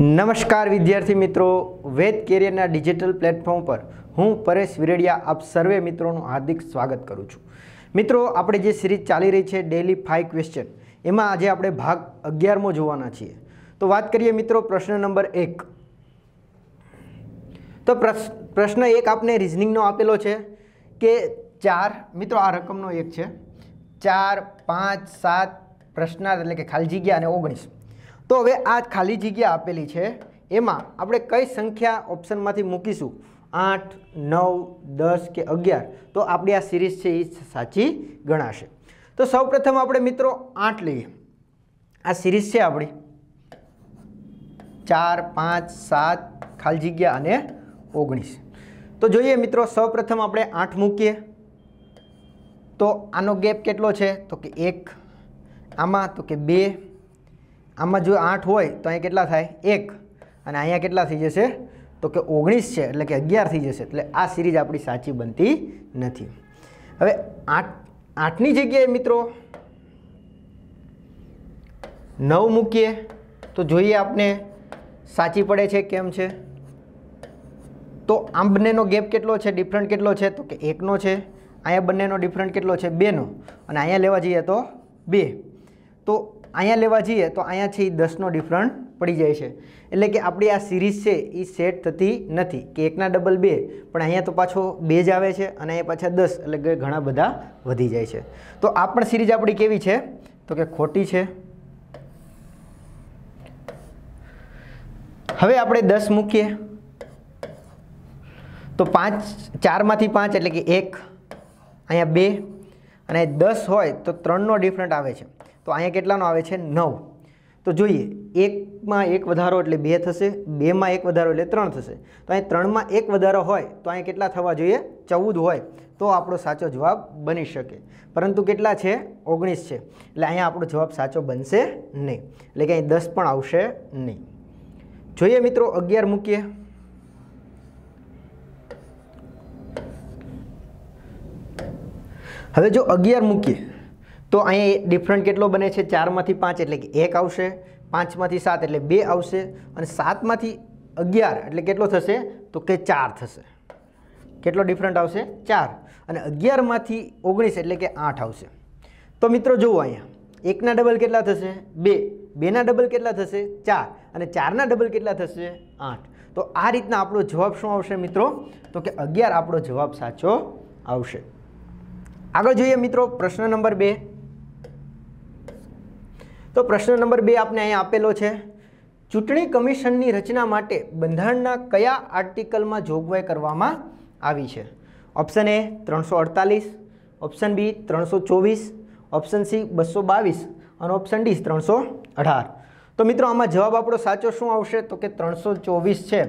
નમસ્કાર વિદ્યાર્થી મિત્રો વેદ કેરિયરના ડિજિટલ પ્લેટફોર્મ પર હું પરેશ વિરેડિયા આપ સર્વે મિત્રોનું હાર્દિક સ્વાગત કરું છું મિત્રો આપણે જે સિરીઝ ચાલી રહી છે ડેલી ફાઇવ ક્વેશ્ચન એમાં આજે આપણે ભાગ અગિયારમો જોવાના છીએ તો વાત કરીએ મિત્રો પ્રશ્ન નંબર એક તો પ્રશ્ન એક આપને રિઝનિંગનો આપેલો છે કે ચાર મિત્રો આ રકમનો એક છે ચાર પાંચ સાત પ્રશ્નાર્થ એટલે કે ખાલી જગ્યા અને ઓગણીસ તો હવે આ ખાલી જગ્યા આપેલી છે એમાં આપણે કઈ સંખ્યા ઓપ્શનમાંથી મૂકીશું આઠ નવ દસ કે અગિયાર તો આપણી આ સિરીઝ છે એ સાચી ગણાશે તો સૌપ્રથમ આપણે મિત્રો આઠ લઈએ આ સિરીઝ છે આપણી ચાર પાંચ સાત ખાલી જગ્યા અને ઓગણીસ તો જોઈએ મિત્રો સૌપ્રથમ આપણે આઠ મૂકીએ તો આનો ગેપ કેટલો છે તો કે એક આમાં તો કે બે આમાં જો આઠ હોય તો અહીંયા કેટલા થાય એક અને અહીંયા કેટલા થઈ જશે તો કે ઓગણીસ છે એટલે કે અગિયાર થઈ જશે એટલે આ સિરીઝ આપણી સાચી બનતી નથી હવે આઠ આઠની જગ્યાએ મિત્રો નવ મૂકીએ તો જોઈએ આપને સાચી પડે છે કેમ છે તો આમ બંનેનો ગેપ કેટલો છે ડિફરન્ટ કેટલો છે તો કે એકનો છે અહીંયા બંનેનો ડિફરન્ટ કેટલો છે બેનો અને અહીંયા લેવા જઈએ તો બે તો અહીંયા લેવા જઈએ તો અહીંયા છે એ દસનો ડિફરન્ટ પડી જાય છે એટલે કે આપણી આ સિરીઝ છે એ સેટ થતી નથી કે એકના ડબલ બે પણ અહીંયા તો પાછો બે જ આવે છે અને અહીંયા પાછા દસ એટલે કે ઘણા બધા વધી જાય છે તો આ પણ સિરીઝ આપણી કેવી છે તો કે ખોટી છે હવે આપણે દસ મૂકીએ તો પાંચ ચારમાંથી પાંચ એટલે કે એક અહીંયા બે અને દસ હોય તો ત્રણનો ડિફરન્ટ આવે છે તો અહીંયા કેટલાનો આવે છે નવ તો જોઈએ એકમાં એક વધારો એટલે બે થશે બેમાં એક વધારો એટલે ત્રણ થશે તો અહીં ત્રણમાં એક વધારો હોય તો અહીંયા કેટલા થવા જોઈએ ચૌદ હોય તો આપણો સાચો જવાબ બની શકે પરંતુ કેટલા છે ઓગણીસ છે એટલે અહીંયા આપણો જવાબ સાચો બનશે નહીં એટલે કે અહીં દસ પણ આવશે નહીં જોઈએ મિત્રો અગિયાર મૂકીએ હવે જો અગિયાર મૂકીએ તો અહીંયા ડિફરન્ટ કેટલો બને છે ચારમાંથી પાંચ એટલે કે એક આવશે પાંચમાંથી સાત એટલે બે આવશે અને સાતમાંથી અગિયાર એટલે કેટલો થશે તો કે ચાર થશે કેટલો ડિફરન્ટ આવશે ચાર અને અગિયારમાંથી ઓગણીસ એટલે કે આઠ આવશે તો મિત્રો જુઓ અહીંયા એકના ડબલ કેટલા થશે બે બેના ડબલ કેટલા થશે ચાર અને ચારના ડબલ કેટલા થશે આઠ તો આ રીતના આપણો જવાબ શું આવશે મિત્રો તો કે અગિયાર આપણો જવાબ સાચો આવશે આગળ જોઈએ મિત્રો પ્રશ્ન નંબર બે તો પ્રશ્ન નંબર બે આપને અહીંયા આપેલો છે ચૂંટણી કમિશનની રચના માટે બંધારણના કયા આર્ટિકલમાં જોગવાઈ કરવામાં આવી છે ઓપ્શન એ ત્રણસો અડતાલીસ ઓપ્શન બી ત્રણસો ચોવીસ ઓપ્શન સી બસો બાવીસ અને ઓપ્શન ડી ત્રણસો અઢાર તો મિત્રો આમાં જવાબ આપણો સાચો શું આવશે તો કે ત્રણસો ચોવીસ છે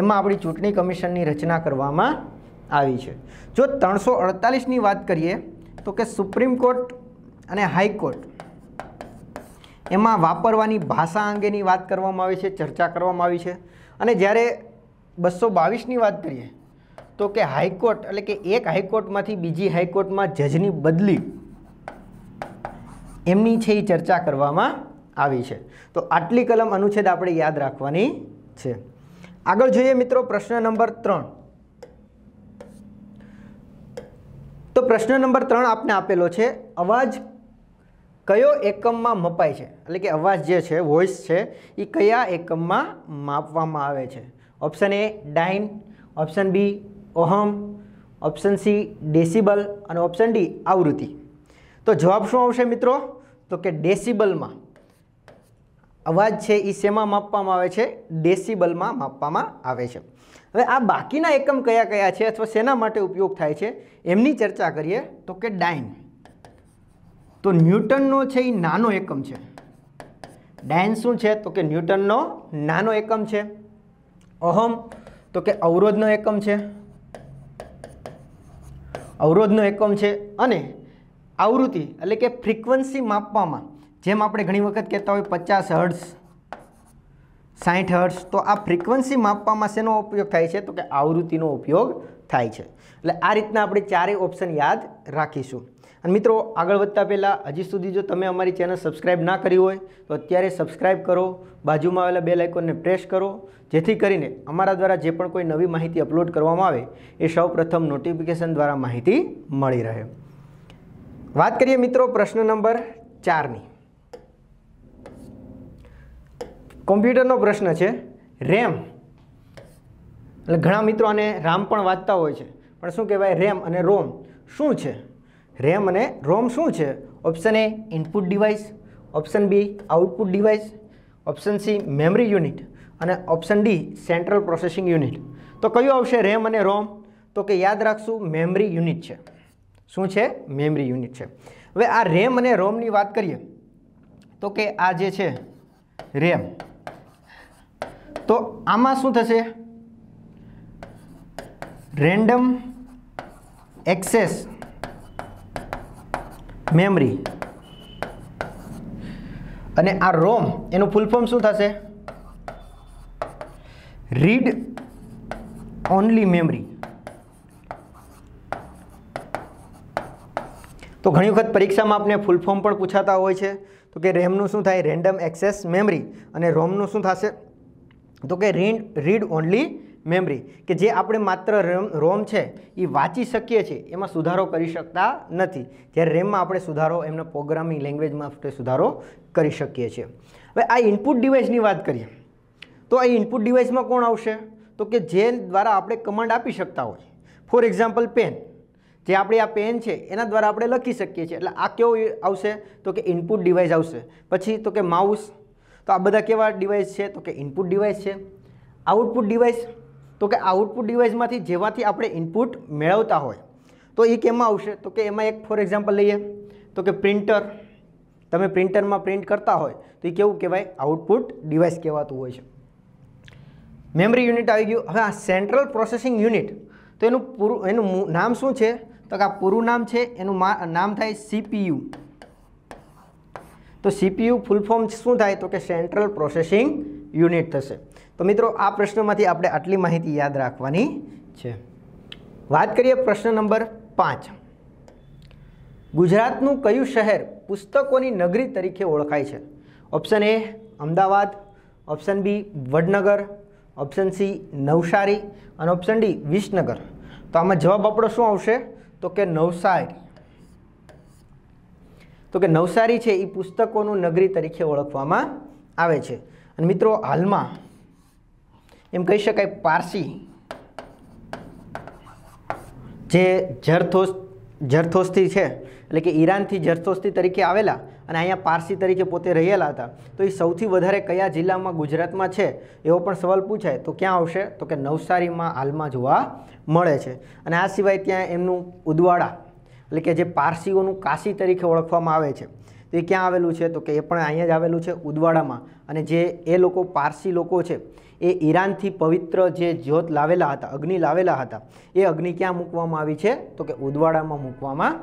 એમાં આપણી ચૂંટણી કમિશનની રચના કરવામાં આવી છે જો ત્રણસો અડતાલીસની વાત કરીએ તો કે સુપ્રીમ કોર્ટ અને હાઈકોર્ટ એમાં વાપરવાની ભાષા અંગેની વાત કરવામાં આવી છે ચર્ચા કરવામાં આવી છે અને જ્યારે બસો બાવીસની વાત કરીએ તો કે હાઈકોર્ટ એટલે કે એક હાઈકોર્ટમાંથી બીજી હાઈકોર્ટમાં જજની બદલી એમની છે એ ચર્ચા કરવામાં આવી છે તો આટલી કલમ અનુચ્છેદ આપણે યાદ રાખવાની છે આગળ જોઈએ મિત્રો પ્રશ્ન નંબર ત્રણ પ્રશ્ન નંબર ત્રણ આપને આપેલો છે અવાજ કયો એકમમાં મપાય છે એટલે કે અવાજ જે છે વોઇસ છે એ કયા એકમમાં માપવામાં આવે છે option A dyne option B ohm option C decibel અને ઓપ્શન ડી આવૃત્તિ તો જવાબ શું આવશે મિત્રો તો કે ડેસિબલમાં અવાજ છે એ શેમાં માપવામાં આવે છે ડેસિબલમાં માપવામાં આવે છે હવે આ બાકીના એકમ કયા કયા છે અથવા શેના માટે ઉપયોગ થાય છે એમની ચર્ચા કરીએ તો કે ડાઇન તો ન્યૂટનનો છે એ નાનો એકમ છે ડાયન શું છે તો કે ન્યૂટનનો નાનો એકમ છે અહમ તો કે અવરોધનો એકમ છે અવરોધનો એકમ છે અને આવૃત્તિ એટલે કે ફ્રીક્વન્સી માપવામાં જેમ આપણે ઘણી વખત કહેતા હોય પચાસ હર્ટ્સ સાઠ હર્ટ્સ તો આ ફ્રિકવન્સી માપવામાં શેનો ઉપયોગ થાય છે તો કે આવૃત્તિનો ઉપયોગ થાય છે એટલે આ રીતના આપણે ચારેય ઓપ્શન યાદ રાખીશું અને મિત્રો આગળ વધતા પહેલાં હજી સુધી જો તમે અમારી ચેનલ સબસ્ક્રાઈબ ના કરી હોય તો અત્યારે સબસ્ક્રાઇબ કરો બાજુમાં આવેલા બે આઇકોનને પ્રેસ કરો જેથી કરીને અમારા દ્વારા જે પણ કોઈ નવી માહિતી અપલોડ કરવામાં આવે એ સૌપ્રથમ નોટિફિકેશન દ્વારા માહિતી મળી રહે વાત કરીએ મિત્રો પ્રશ્ન નંબર ચારની કોમ્પ્યુટરનો પ્રશ્ન છે રેમ એટલે ઘણા મિત્રો આને રામ પણ વાંચતા હોય છે પણ શું કહેવાય રેમ અને રોમ શું છે રેમ અને રોમ શું છે option A input device option B output device option C memory unit અને option D central processing unit તો કયું આવશે રેમ અને રોમ તો કે યાદ રાખશું મેમરી યુનિટ છે શું છે મેમરી યુનિટ છે હવે આ રેમ અને રોમની વાત કરીએ તો કે આ જે છે રેમ તો આમાં શું થશે રેન્ડમ એક્સેસ મેમરી અને આ રોમ એનું ફૂલ ફોર્મ શું થશે રીડ ઓનલી મેમરી તો ઘણી વખત પરીક્ષામાં આપણે ફૂલ ફોર્મ પણ પૂછાતા હોય છે તો કે રેમનું શું થાય રેન્ડમ એક્સેસ મેમરી અને રોમનું શું થશે તો કે રીડ રીડ ઓનલી મેમરી કે જે આપણે માત્ર રોમ છે એ વાંચી શકીએ છીએ એમાં સુધારો કરી શકતા નથી જ્યારે રેમમાં આપણે સુધારો એમના પ્રોગ્રામિંગ લેંગ્વેજમાં આપણે સુધારો કરી શકીએ છીએ હવે આ ઇનપુટ ડિવાઇસની વાત કરીએ તો આ ઇનપુટ ડિવાઇસમાં કોણ આવશે તો કે જે દ્વારા આપણે કમાન્ડ આપી શકતા હોય ફોર એક્ઝામ્પલ પેન જે આપણે આ પેન છે એના દ્વારા આપણે લખી શકીએ છીએ એટલે આ કેવું આવશે તો કે ઇનપુટ ડિવાઇસ આવશે પછી તો કે માઉસ તો આ બધા કેવા ડિવાઇસ છે તો કે ઇનપુટ ડિવાઇસ છે આઉટપુટ ડિવાઇસ તો કે આઉટપુટ ડિવાઇસમાંથી જેવાથી આપણે ઇનપુટ મેળવતા હોય તો એ કેમાં આવશે તો કે એમાં એક ફોર એક્ઝામ્પલ લઈએ તો કે પ્રિન્ટર તમે પ્રિન્ટરમાં પ્રિન્ટ કરતા હોય તો એ કેવું કહેવાય આઉટપુટ ડિવાઇસ કહેવાતું હોય છે મેમરી યુનિટ આવી ગયું હવે આ સેન્ટ્રલ પ્રોસેસિંગ યુનિટ તો એનું પૂરું એનું નામ શું છે તો કે આ પૂરું નામ છે એનું નામ થાય સીપીયુ તો સીપીયુ ફૂલ ફોર્મ શું થાય તો કે સેન્ટ્રલ પ્રોસેસિંગ યુનિટ થશે તો મિત્રો આ પ્રશ્નમાંથી આપણે આટલી માહિતી યાદ રાખવાની છે વાત કરીએ પ્રશ્ન નંબર પાંચ ગુજરાતનું કયું શહેર પુસ્તકોની નગરી તરીકે ઓળખાય છે option A Ahmedabad option B Vadnagar option C Navsari અને ઓપ્શન ડી વિસનગર તો આમાં જવાબ આપણો શું આવશે તો કે નવસારી તો કે નવસારી છે એ પુસ્તકોનું નગરી તરીકે ઓળખવામાં આવે છે અને મિત્રો હાલમાં એમ કહી શકાય પારસી જે જરથોસ જરથોસ્તી છે એટલે કે ઈરાનથી જરથોસ્તી તરીકે આવેલા અને અહીંયા પારસી તરીકે પોતે રહેલા હતા તો એ સૌથી વધારે કયા જિલ્લામાં ગુજરાતમાં છે એવો પણ સવાલ પૂછાય તો ક્યાં આવશે તો કે નવસારીમાં હાલમાં જોવા મળે છે અને આ સિવાય ત્યાં એમનું ઉદવાડા એટલે કે જે પારસીઓનું કાશી તરીકે ઓળખવામાં આવે છે તે ક્યાં આવેલું છે તો કે એ પણ અહીંયા જ આવેલું છે ઉદવાડામાં અને જે એ લોકો પારસી લોકો છે એ ઈરાનથી પવિત્ર જે જ્યોત લાવેલા હતા અગ્નિ લાવેલા હતા એ અગ્નિ ક્યાં મૂકવામાં આવી છે તો કે ઉદવાડામાં મૂકવામાં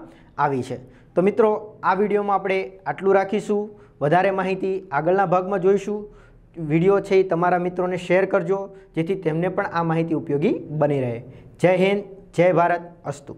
આવી છે તો મિત્રો આ વિડીયોમાં આપણે આટલું રાખીશું વધારે માહિતી આગળના ભાગમાં જોઈશું વિડીયો છે એ તમારા મિત્રોને શેર કરજો જેથી તેમને પણ આ માહિતી ઉપયોગી બની રહે જય હિન્દ જય ભારત અસ્તુ